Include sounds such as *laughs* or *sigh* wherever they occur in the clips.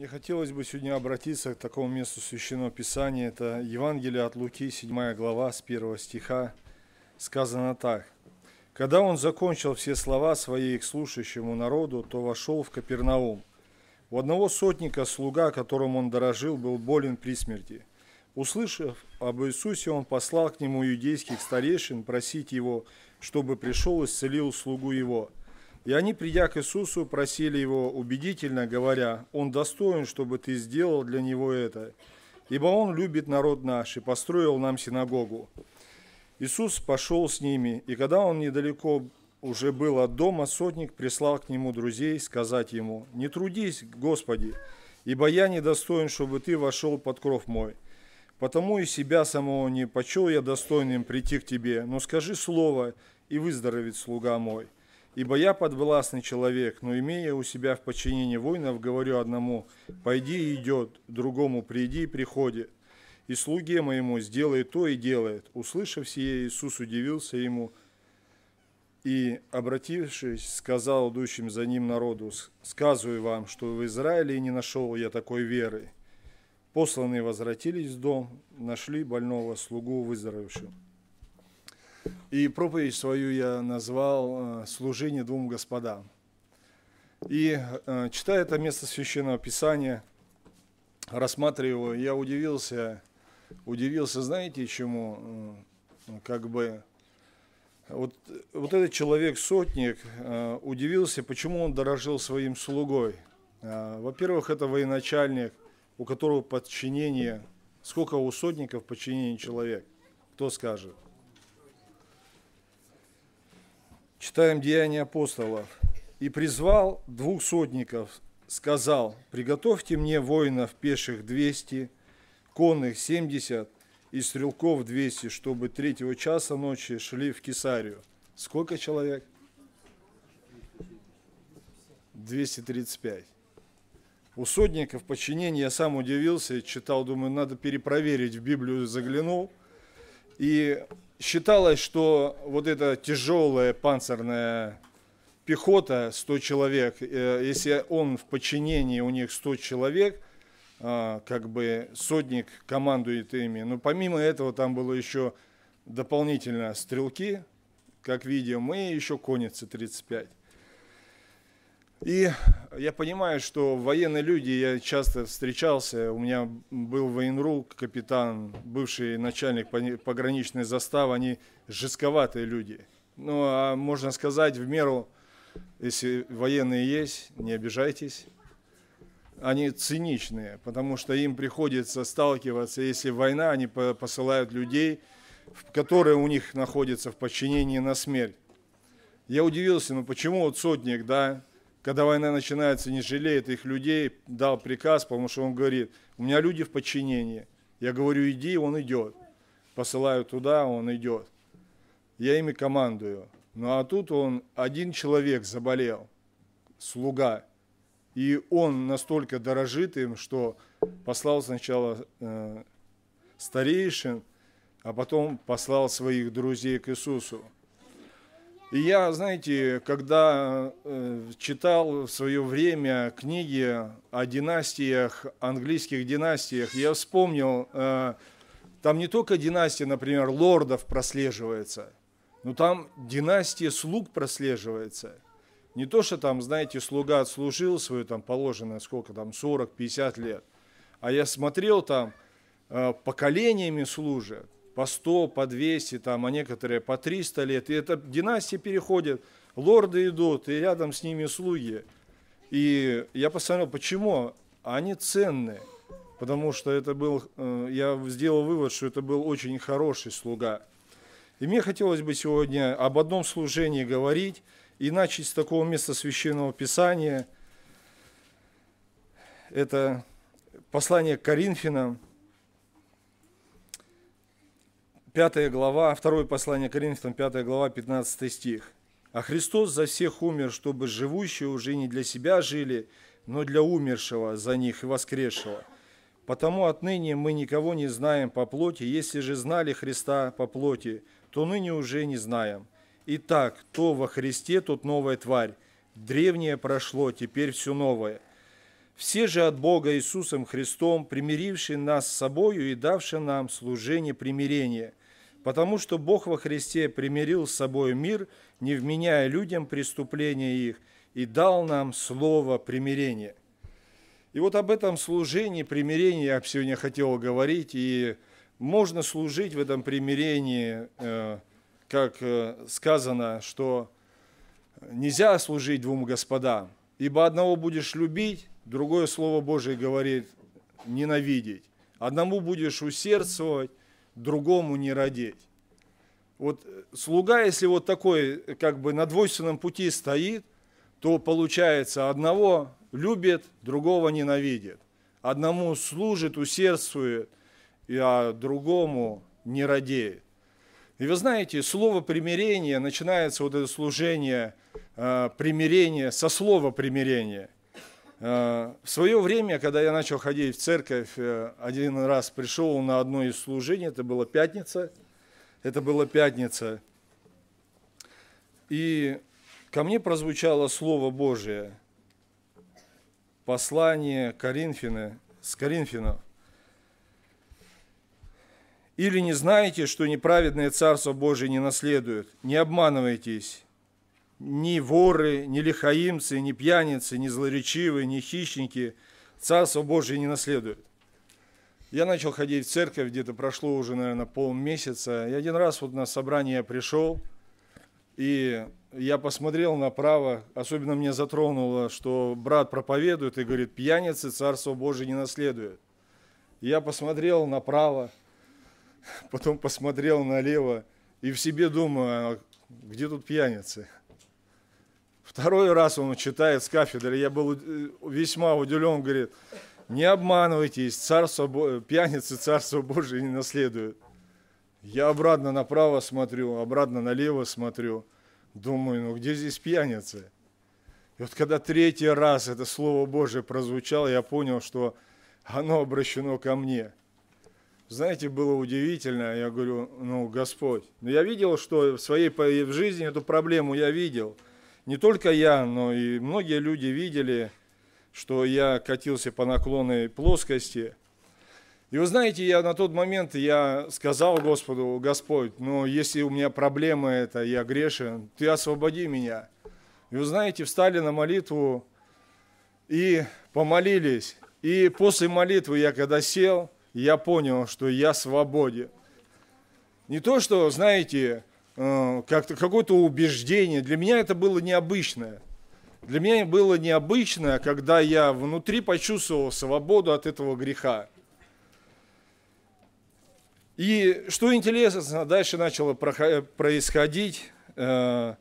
Мне хотелось бы сегодня обратиться к такому месту Священного Писания. Это Евангелие от Луки, 7 глава, с 1 стиха. Сказано так. «Когда он закончил все слова свои к слушающему народу, то вошел в Капернаум. У одного сотника слуга, которым он дорожил, был болен при смерти. Услышав об Иисусе, он послал к нему иудейских старейшин просить его, чтобы пришел и исцелил слугу его. И они, придя к Иисусу, просили его убедительно, говоря, «Он достоин, чтобы ты сделал для него это, ибо он любит народ наш и построил нам синагогу». Иисус пошел с ними, и когда он недалеко уже был от дома, сотник прислал к нему друзей сказать ему, «Не трудись, Господи, ибо я недостоин, чтобы ты вошел под кров мой. Потому и себя самого не почел я достойным прийти к тебе, но скажи слово, и выздоровит слуга мой». Ибо я подвластный человек, но имея у себя в подчинении воинов, говорю одному, пойди и идет, другому приди и приходит. И слуге моему сделай то и делает. Услышав сие, Иисус удивился ему и, обратившись, сказал идущим за ним народу, «Сказываю вам, что в Израиле не нашел я такой веры». Посланные возвратились в дом, нашли больного слугу выздоровевшим. И проповедь свою я назвал э, «Служение двум господам». И э, читая это место Священного Писания, рассматривая его, я удивился, удивился, знаете, чему? Э, как бы вот, вот этот человек-сотник удивился, почему он дорожил своим слугой. Во-первых, это военачальник, у которого подчинение, сколько у сотников подчинений человек, кто скажет – Читаем Деяния апостолов. «И призвал двух сотников, сказал, приготовьте мне воинов пеших 200, конных 70 и стрелков 200, чтобы третьего часа ночи шли в Кесарию». Сколько человек? 235. У сотников подчинение я сам удивился, читал, думаю, надо перепроверить, в Библию заглянул. И считалось, что вот эта тяжелая панцирная пехота 100 человек, э, если он в подчинении у них 100 человек, а, как бы сотник командует ими. Но помимо этого там было еще дополнительно стрелки, как видим, и еще конницы 35. И я понимаю, что военные люди, я часто встречался, у меня был военрук, капитан, бывший начальник пограничной заставы, они жестковатые люди. Ну, а можно сказать, в меру, если военные есть, не обижайтесь, они циничные, потому что им приходится сталкиваться, если война, они посылают людей, которые у них находятся в подчинении на смерть. Я удивился, ну почему вот сотник, да, когда война начинается, не жалеет их людей, дал приказ, потому что он говорит, у меня люди в подчинении. Я говорю, иди, он идет. Посылаю туда, он идет. Я ими командую. Ну а тут он, один человек заболел, слуга. И он настолько дорожит им, что послал сначала э, старейшин, а потом послал своих друзей к Иисусу. И я, знаете, когда э, читал в свое время книги о династиях, английских династиях, я вспомнил, э, там не только династия, например, лордов прослеживается, но там династия слуг прослеживается. Не то, что там, знаете, слуга отслужил свою там положенное, сколько там, 40-50 лет. А я смотрел там, э, поколениями служат по 100, по 200, там, а некоторые по 300 лет. И это династии переходят, лорды идут, и рядом с ними слуги. И я посмотрел, почему они ценные. Потому что это был, э, я сделал вывод, что это был очень хороший слуга. И мне хотелось бы сегодня об одном служении говорить и начать с такого места Священного Писания. Это послание к Коринфянам, 5 глава, 2 послание Коринфянам, 5 глава, 15 стих. «А Христос за всех умер, чтобы живущие уже не для себя жили, но для умершего за них и воскресшего. Потому отныне мы никого не знаем по плоти, если же знали Христа по плоти, то ныне уже не знаем. Итак, то во Христе, тут новая тварь. Древнее прошло, теперь все новое. Все же от Бога Иисусом Христом, примиривший нас с собою и давший нам служение примирения – потому что Бог во Христе примирил с собой мир, не вменяя людям преступления их, и дал нам слово примирения. И вот об этом служении, примирении я сегодня хотел говорить, и можно служить в этом примирении, э, как э, сказано, что нельзя служить двум господам, ибо одного будешь любить, другое Слово Божие говорит ненавидеть. Одному будешь усердствовать, другому не родить. Вот э, слуга, если вот такой, э, как бы на двойственном пути стоит, то получается одного любит, другого ненавидит. Одному служит, усердствует, а другому не радеет. И вы знаете, слово примирение, начинается вот это служение, э, примирения со слова примирения – Э, в свое время, когда я начал ходить в церковь, э, один раз пришел на одно из служений, это была пятница, это была пятница, и ко мне прозвучало Слово Божие, послание Коринфяна, с Коринфянов. Или не знаете, что неправедное Царство Божие не наследует? Не обманывайтесь ни воры, ни лихаимцы, ни пьяницы, ни злоречивые, ни хищники Царство Божие не наследуют. Я начал ходить в церковь, где-то прошло уже, наверное, полмесяца. И один раз вот на собрание я пришел, и я посмотрел направо, особенно меня затронуло, что брат проповедует и говорит, пьяницы Царство Божие не наследуют. Я посмотрел направо, потом посмотрел налево, и в себе думаю, «А где тут пьяницы? Второй раз он читает с кафедры, я был э, весьма удивлен, говорит, не обманывайтесь, царство, пьяницы царство Божие не наследуют. Я обратно направо смотрю, обратно налево смотрю. Думаю, ну где здесь пьяницы? И вот когда третий раз это Слово Божие прозвучало, я понял, что оно обращено ко мне. Знаете, было удивительно, я говорю, ну, Господь, но ну я видел, что в своей в жизни эту проблему я видел – не только я, но и многие люди видели, что я катился по наклонной плоскости. И вы знаете, я на тот момент я сказал Господу, Господь, но ну, если у меня проблема это, я грешен, Ты освободи меня. И вы знаете, встали на молитву и помолились. И после молитвы я когда сел, я понял, что я свободен. Не то, что, знаете, Э, как-то какое-то убеждение. Для меня это было необычное. Для меня было необычное, когда я внутри почувствовал свободу от этого греха. И что интересно, дальше начало происходить. Э,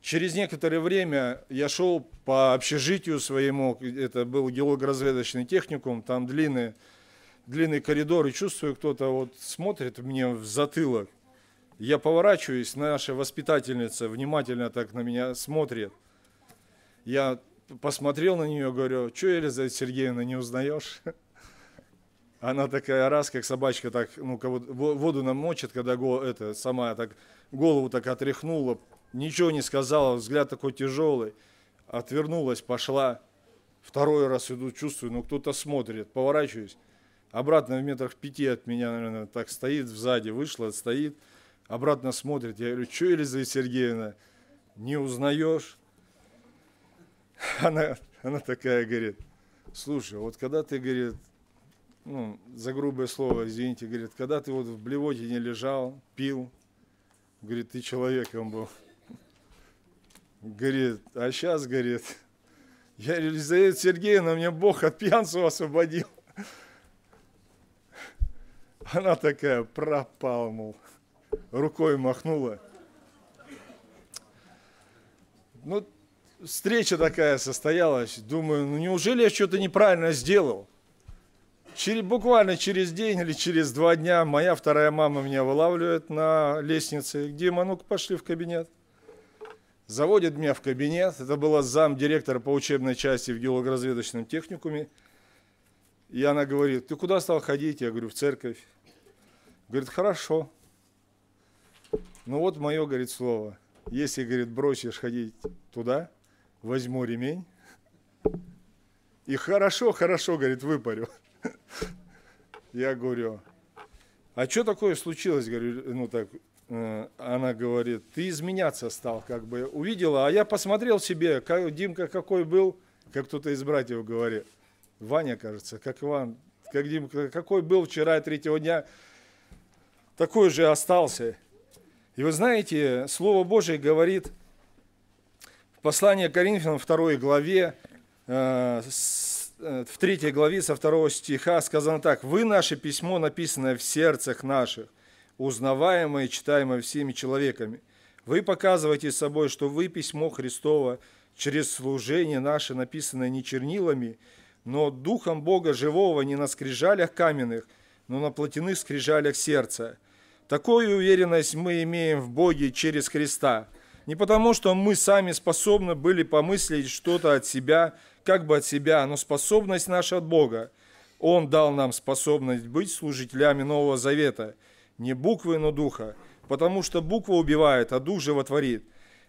через некоторое время я шел по общежитию своему, это был геологоразведочный техникум, там длинный, длинный коридор, и чувствую, кто-то вот смотрит мне в затылок – я поворачиваюсь, наша воспитательница внимательно так на меня смотрит. Я посмотрел на нее, говорю, что, Елизавета Сергеевна, не узнаешь? *laughs* Она такая раз, как собачка, так, ну, кого воду намочит, когда это, сама так голову так отряхнула, ничего не сказала, взгляд такой тяжелый, отвернулась, пошла. Второй раз иду, чувствую, ну, кто-то смотрит, поворачиваюсь. Обратно в метрах пяти от меня, наверное, так стоит, сзади вышла, стоит – обратно смотрит. Я говорю, что Елизавета Сергеевна, не узнаешь? Она, она такая говорит, слушай, вот когда ты, говорит, ну, за грубое слово, извините, говорит, когда ты вот в блевоте не лежал, пил, говорит, ты человеком был. Говорит, а сейчас, говорит, я Елизавета Сергеевна, мне Бог от пьянства освободил. Она такая, пропал, мол рукой махнула. Ну, встреча такая состоялась. Думаю, ну неужели я что-то неправильно сделал? Через, буквально через день или через два дня моя вторая мама меня вылавливает на лестнице. Дима, ну-ка пошли в кабинет. Заводит меня в кабинет. Это была зам директора по учебной части в геологоразведочном техникуме. И она говорит, ты куда стал ходить? Я говорю, в церковь. Говорит, хорошо. Ну вот мое, говорит, слово. Если, говорит, бросишь ходить туда, возьму ремень и хорошо, хорошо, говорит, выпарю. *laughs* Я говорю, а что такое случилось? Говорю, ну так, э, она говорит, ты изменяться стал, как бы увидела, а я посмотрел себе, как, Димка какой был, как кто-то из братьев говорит, Ваня, кажется, как Иван, как Димка, какой был вчера, третьего дня, такой же остался. И вы знаете, Слово Божие говорит в послании к Коринфянам 2 главе, э, э, в 3 главе со 2 стиха сказано так. «Вы наше письмо, написанное в сердцах наших, узнаваемое и читаемое всеми человеками. Вы показываете собой, что вы письмо Христово, через служение наше, написанное не чернилами, но Духом Бога живого не на скрижалях каменных, но на плотяных скрижалях сердца». Такую уверенность мы имеем в Боге через Христа. Не потому, что мы сами способны были помыслить что-то от себя, как бы от себя, но способность наша от Бога. Он дал нам способность быть служителями Нового Завета. Не буквы, но духа. Потому что буква убивает, а дух животворит.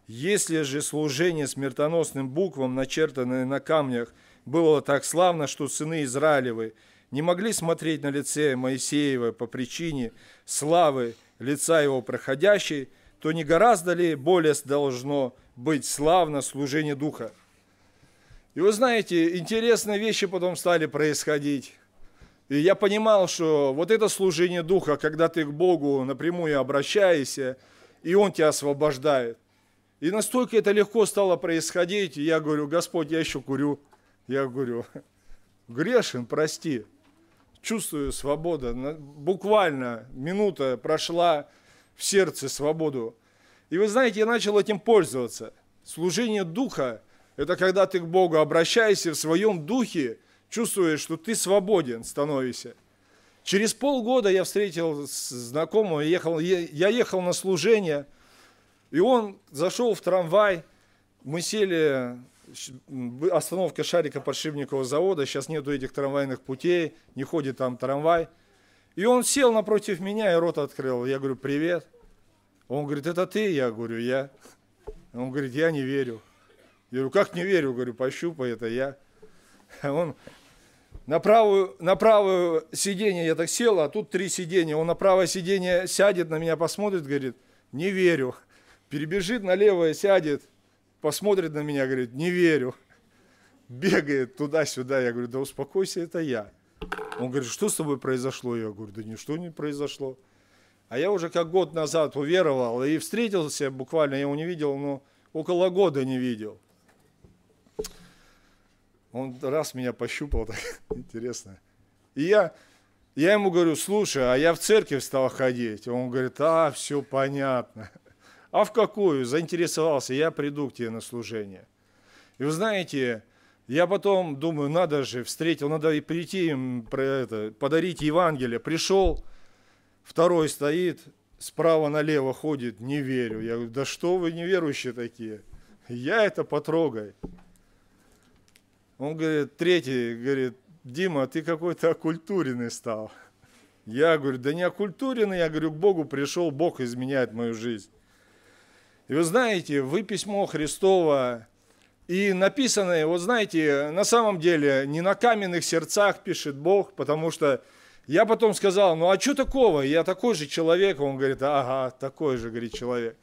Если же служение смертоносным буквам, начертанное на камнях, было так славно, что сыны Израилевы – не могли смотреть на лице Моисеева по причине славы лица его проходящей, то не гораздо ли более должно быть славно служение Духа? И вы знаете, интересные вещи потом стали происходить. И я понимал, что вот это служение Духа, когда ты к Богу напрямую обращаешься, и Он тебя освобождает. И настолько это легко стало происходить, и я говорю, Господь, я еще курю. Я говорю, грешен, прости чувствую свободу. Буквально минута прошла в сердце свободу. И вы знаете, я начал этим пользоваться. Служение Духа – это когда ты к Богу обращаешься в своем духе, чувствуешь, что ты свободен становишься. Через полгода я встретил знакомого, ехал, я ехал на служение, и он зашел в трамвай, мы сели остановка шарика подшипникового завода, сейчас нету этих трамвайных путей, не ходит там трамвай. И он сел напротив меня и рот открыл. Я говорю, привет. Он говорит, это ты? Я говорю, я. Он говорит, я не верю. Я говорю, как не верю? Говорю, пощупай, это я. А он на правую, на правую сиденье я так сел, а тут три сиденья. Он на правое сиденье сядет, на меня посмотрит, говорит, не верю. Перебежит на левое, сядет, посмотрит на меня, говорит, не верю. Бегает туда-сюда. Я говорю, да успокойся, это я. Он говорит, что с тобой произошло? Я говорю, да ничто не произошло. А я уже как год назад уверовал и встретился, буквально я его не видел, но около года не видел. Он раз меня пощупал, *laughs* так интересно. И я, я ему говорю, слушай, а я в церковь стал ходить. Он говорит, а, все понятно. А в какую? Заинтересовался, я приду к тебе на служение. И вы знаете, я потом думаю, надо же, встретил, надо и прийти им, это, подарить Евангелие. Пришел, второй стоит, справа налево ходит, не верю. Я говорю, да что вы неверующие такие? Я это потрогай. Он говорит, третий, говорит, Дима, ты какой-то окультуренный стал. Я говорю, да не окультуренный, я говорю, к Богу пришел, Бог изменяет мою жизнь. И вы знаете, вы письмо Христово, и написанное, вот знаете, на самом деле не на каменных сердцах пишет Бог, потому что я потом сказал, ну а что такого, я такой же человек, он говорит, ага, такой же, говорит, человек.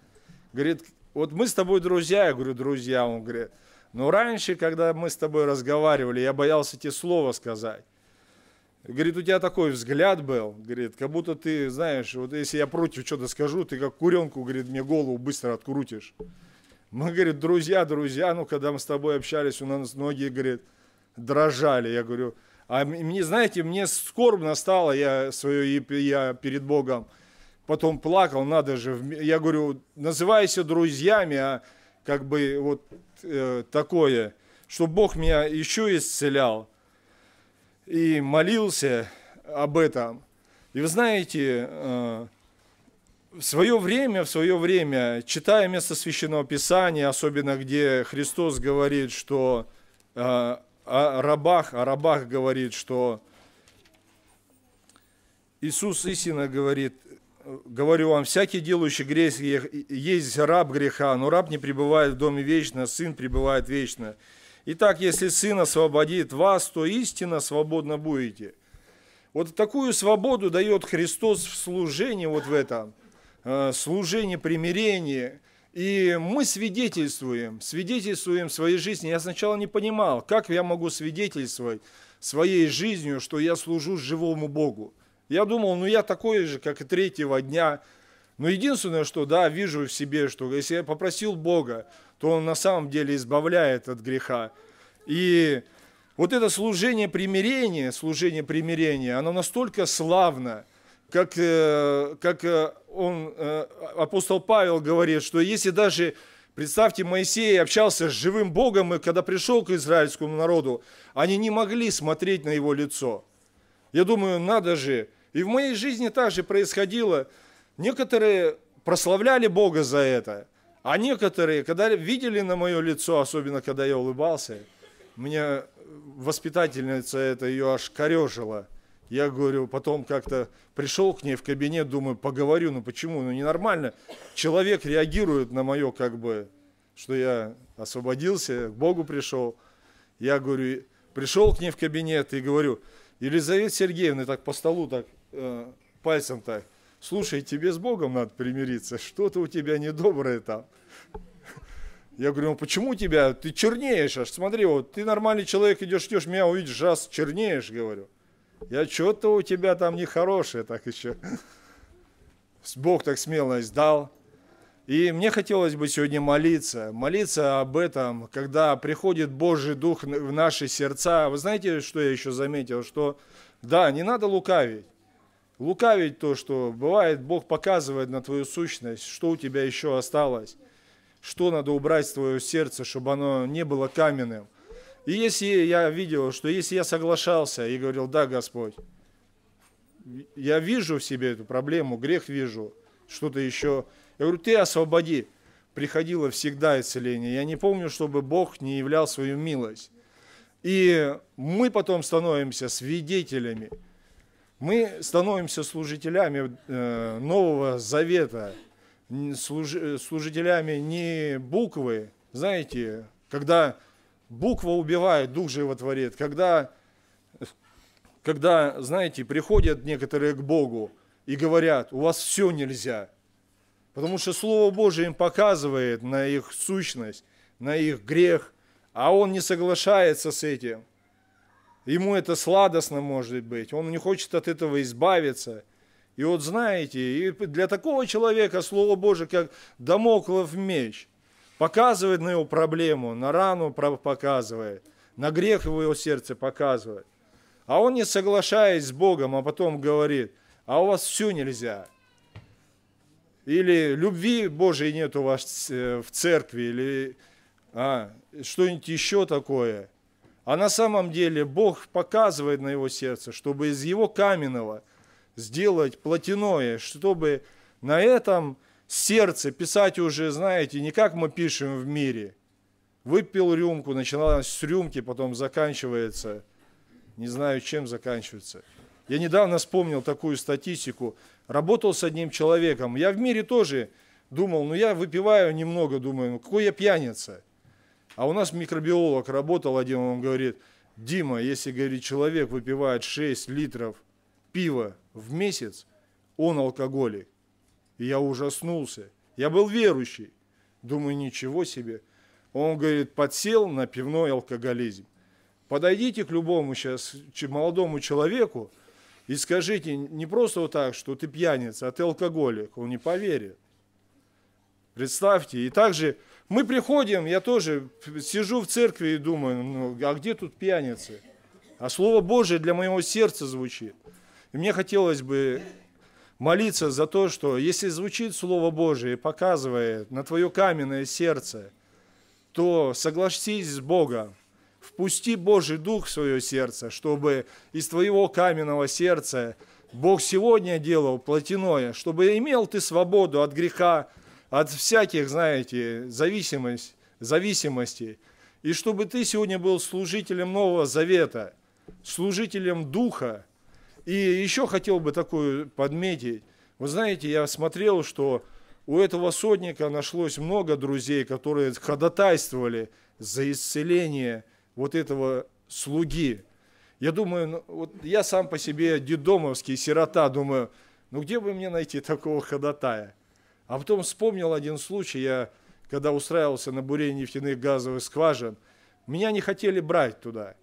Говорит, вот мы с тобой друзья, я говорю, друзья, он говорит, но «Ну, раньше, когда мы с тобой разговаривали, я боялся тебе слово сказать. Говорит, у тебя такой взгляд был, говорит, как будто ты, знаешь, вот если я против что-то скажу, ты как куренку, говорит, мне голову быстро открутишь. Мы, говорит, друзья, друзья, ну, когда мы с тобой общались, у нас ноги, говорит, дрожали. Я говорю, а мне, знаете, мне скорбно стало, я свое, я перед Богом потом плакал, надо же, я говорю, называйся друзьями, а как бы вот э, такое, что Бог меня еще исцелял и молился об этом. И вы знаете, э, в свое время, в свое время, читая место Священного Писания, особенно где Христос говорит, что э, о рабах, о рабах говорит, что Иисус истинно говорит, говорю вам, всякий делающий грех есть раб греха, но раб не пребывает в доме вечно, сын пребывает вечно. Итак, если Сын освободит вас, то истинно свободно будете. Вот такую свободу дает Христос в служении вот в этом, э, служении, примирении. И мы свидетельствуем, свидетельствуем своей жизни. Я сначала не понимал, как я могу свидетельствовать своей жизнью, что я служу живому Богу. Я думал, ну я такой же, как и третьего дня, но единственное, что, да, вижу в себе, что если я попросил Бога, то Он на самом деле избавляет от греха. И вот это служение примирения, служение примирения, оно настолько славно, как, э, как э, он, э, апостол Павел говорит, что если даже, представьте, Моисей общался с живым Богом, и когда пришел к израильскому народу, они не могли смотреть на его лицо. Я думаю, надо же. И в моей жизни также происходило, Некоторые прославляли Бога за это, а некоторые, когда видели на мое лицо, особенно когда я улыбался, мне воспитательница это ее аж корежила. Я говорю, потом как-то пришел к ней в кабинет, думаю, поговорю, ну почему, ну ненормально. Человек реагирует на мое как бы, что я освободился, к Богу пришел. Я говорю, пришел к ней в кабинет и говорю, Елизавета Сергеевна, так по столу так, э, пальцем так, слушай, тебе с Богом надо примириться, что-то у тебя недоброе там. Я говорю, ну почему тебя, ты чернеешь аж, смотри, вот ты нормальный человек, идешь, идешь, меня увидишь, раз чернеешь, говорю. Я что-то у тебя там нехорошее так еще. Бог так смелость дал. И мне хотелось бы сегодня молиться, молиться об этом, когда приходит Божий Дух в наши сердца. Вы знаете, что я еще заметил? Что да, не надо лукавить. Лукавить то, что бывает, Бог показывает на твою сущность, что у тебя еще осталось, что надо убрать с твоего сердца, чтобы оно не было каменным. И если я видел, что если я соглашался и говорил, да, Господь, я вижу в себе эту проблему, грех вижу, что-то еще. Я говорю, ты освободи. Приходило всегда исцеление. Я не помню, чтобы Бог не являл свою милость. И мы потом становимся свидетелями. Мы становимся служителями э, Нового Завета, э, служителями не буквы, знаете, когда буква убивает, дух животворит, когда, когда, знаете, приходят некоторые к Богу и говорят, у вас все нельзя, потому что Слово Божие им показывает на их сущность, на их грех, а он не соглашается с этим – Ему это сладостно может быть, он не хочет от этого избавиться. И вот знаете, и для такого человека Слово Божие как домоклов меч. Показывает на его проблему, на рану показывает, на грех в его сердце показывает. А он не соглашаясь с Богом, а потом говорит, а у вас все нельзя. Или любви Божьей нет у вас э, в церкви, или а, что-нибудь еще такое – а на самом деле Бог показывает на его сердце, чтобы из его каменного сделать платяное, чтобы на этом сердце писать уже, знаете, не как мы пишем в мире. Выпил рюмку, начиналось с рюмки, потом заканчивается, не знаю, чем заканчивается. Я недавно вспомнил такую статистику. Работал с одним человеком. Я в мире тоже думал, ну я выпиваю немного, думаю, ну какой я пьяница. А у нас микробиолог работал один, он говорит, Дима, если, говорит, человек выпивает 6 литров пива в месяц, он алкоголик. И я ужаснулся. Я был верующий. Думаю, ничего себе. Он, говорит, подсел на пивной алкоголизм. Подойдите к любому сейчас молодому человеку и скажите не просто вот так, что ты пьяница, а ты алкоголик. Он не поверит. Представьте. И также мы приходим, я тоже сижу в церкви и думаю, ну, а где тут пьяницы? А Слово Божие для моего сердца звучит. И мне хотелось бы молиться за то, что если звучит Слово Божие показывая на твое каменное сердце, то согласись с Богом, впусти Божий Дух в свое сердце, чтобы из твоего каменного сердца Бог сегодня делал плотяное, чтобы имел ты свободу от греха, от всяких, знаете, зависимость, зависимостей. И чтобы ты сегодня был служителем Нового Завета, служителем Духа. И еще хотел бы такую подметить. Вы знаете, я смотрел, что у этого сотника нашлось много друзей, которые ходатайствовали за исцеление вот этого слуги. Я думаю, ну, вот я сам по себе дедомовский сирота, думаю, ну где бы мне найти такого ходатая? А потом вспомнил один случай, я когда устраивался на бурение нефтяных газовых скважин, меня не хотели брать туда.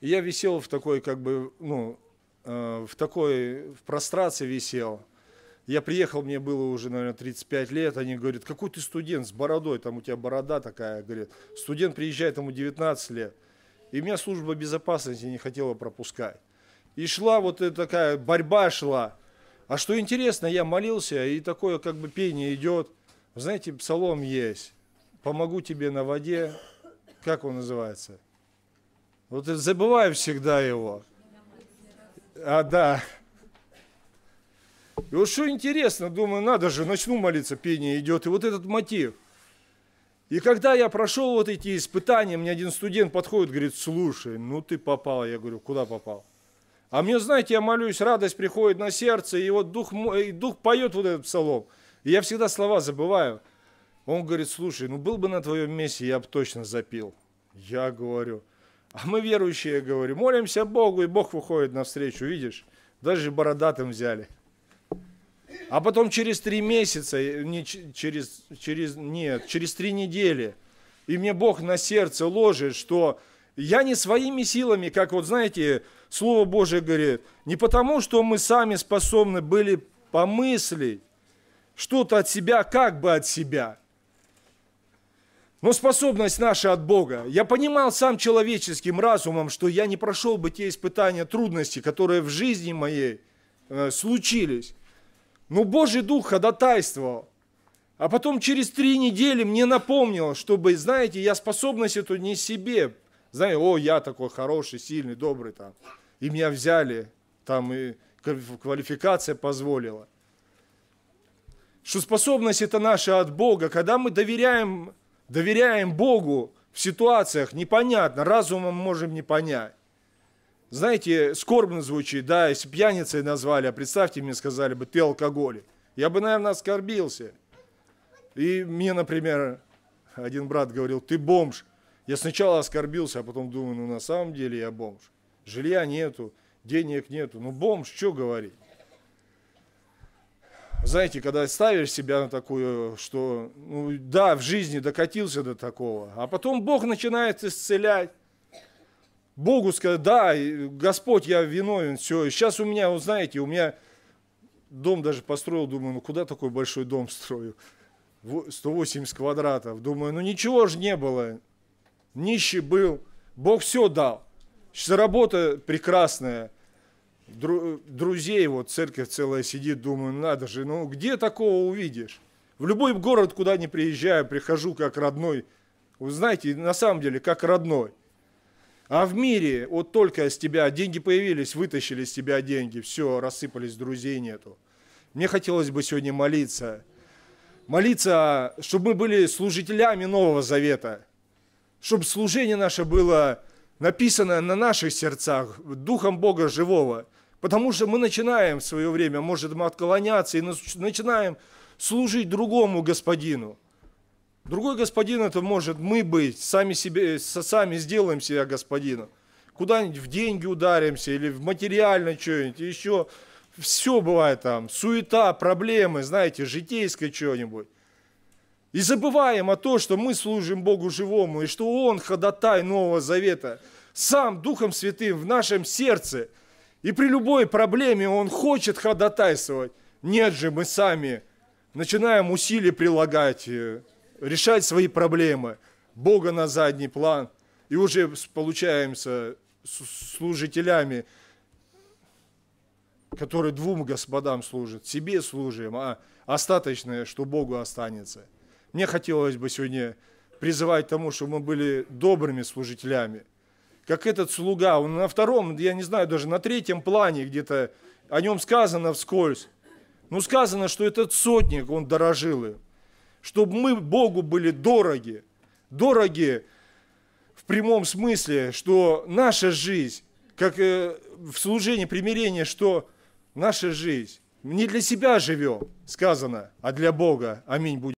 И я висел в такой, как бы, ну, э, в такой, в прострации висел. Я приехал, мне было уже, наверное, 35 лет, они говорят, какой ты студент с бородой, там у тебя борода такая, говорит, студент приезжает, ему 19 лет. И меня служба безопасности не хотела пропускать. И шла вот такая борьба шла. А что интересно, я молился, и такое как бы пение идет. Знаете, псалом есть. «Помогу тебе на воде». Как он называется? Вот я забываю всегда его. А, да. И вот что интересно, думаю, надо же, начну молиться, пение идет. И вот этот мотив. И когда я прошел вот эти испытания, мне один студент подходит, говорит, слушай, ну ты попал. Я говорю, куда попал? А мне, знаете, я молюсь, радость приходит на сердце, и вот дух, и дух поет вот этот псалом. И я всегда слова забываю. Он говорит, слушай, ну был бы на твоем месте, я бы точно запил. Я говорю, а мы верующие, говорю, молимся Богу, и Бог выходит навстречу, видишь? Даже бородатым взяли. А потом через три месяца, э, не, через, через, нет, через три недели, и мне Бог на сердце ложит, что я не своими силами, как вот знаете, Слово Божие говорит, не потому, что мы сами способны были помыслить что-то от себя, как бы от себя, но способность наша от Бога. Я понимал сам человеческим разумом, что я не прошел бы те испытания, трудности, которые в жизни моей э, случились. Но Божий Дух ходатайствовал. А потом через три недели мне напомнил, чтобы, знаете, я способность эту не себе. Знаете, о, я такой хороший, сильный, добрый там. И меня взяли, там и квалификация позволила. Что способность это наша от Бога, когда мы доверяем, доверяем Богу в ситуациях непонятно, разумом можем не понять. Знаете, скорбно звучит, да, если пьяницей назвали, а представьте, мне сказали бы, ты алкоголик. Я бы, наверное, оскорбился. И мне, например, один брат говорил, ты бомж. Я сначала оскорбился, а потом думаю, ну на самом деле я бомж жилья нету, денег нету. Ну, бомж, что говорить? Знаете, когда ставишь себя на такую, что, ну, да, в жизни докатился до такого, а потом Бог начинает исцелять. Богу сказать, да, Господь, я виновен, все. Сейчас у меня, вот знаете, у меня дом даже построил, думаю, ну куда такой большой дом строю? 180 квадратов. Думаю, ну ничего же не было. Нищий был, Бог все дал. Сейчас Работа прекрасная. Дру, друзей, вот церковь целая сидит, думаю, надо же, ну где такого увидишь? В любой город, куда не приезжаю, прихожу как родной. Вы знаете, на самом деле, как родной. А в мире вот только с тебя деньги появились, вытащили с тебя деньги, все, рассыпались, друзей нету. Мне хотелось бы сегодня молиться. Молиться, чтобы мы были служителями Нового Завета. Чтобы служение наше было написанное на наших сердцах, Духом Бога живого. Потому что мы начинаем в свое время, может, мы отклоняться и начинаем служить другому господину. Другой господин это может мы быть, сами, себе, сами сделаем себя господином. Куда-нибудь в деньги ударимся или в материально что-нибудь, еще все бывает там, суета, проблемы, знаете, житейское что-нибудь. И забываем о том, что мы служим Богу живому, и что Он ходатай Нового Завета, сам Духом Святым в нашем сердце. И при любой проблеме Он хочет ходатайствовать. Нет же, мы сами начинаем усилия прилагать, э, решать свои проблемы. Бога на задний план. И уже получаемся служителями, которые двум господам служат. Себе служим, а остаточное, что Богу останется – мне хотелось бы сегодня призывать к тому, чтобы мы были добрыми служителями. Как этот слуга, он на втором, я не знаю, даже на третьем плане где-то, о нем сказано вскользь. но ну, сказано, что этот сотник, он дорожил им. Чтобы мы Богу были дороги. Дороги в прямом смысле, что наша жизнь, как э, в служении примирения, что наша жизнь, не для себя живем, сказано, а для Бога. Аминь.